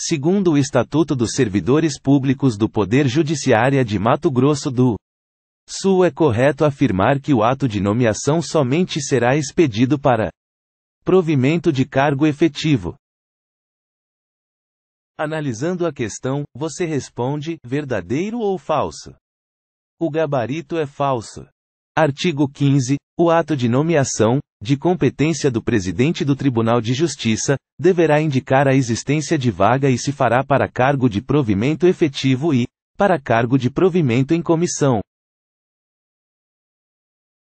segundo o Estatuto dos Servidores Públicos do Poder Judiciário de Mato Grosso do Sul, é correto afirmar que o ato de nomeação somente será expedido para provimento de cargo efetivo. Analisando a questão, você responde: verdadeiro ou falso? O gabarito é falso. Artigo 15, o ato de nomeação, de competência do presidente do Tribunal de Justiça, deverá indicar a existência de vaga e se fará para cargo de provimento efetivo e, para cargo de provimento em comissão.